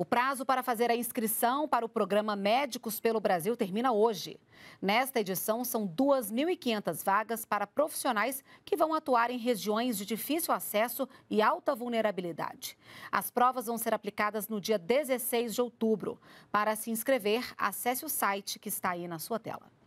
O prazo para fazer a inscrição para o programa Médicos pelo Brasil termina hoje. Nesta edição, são 2.500 vagas para profissionais que vão atuar em regiões de difícil acesso e alta vulnerabilidade. As provas vão ser aplicadas no dia 16 de outubro. Para se inscrever, acesse o site que está aí na sua tela.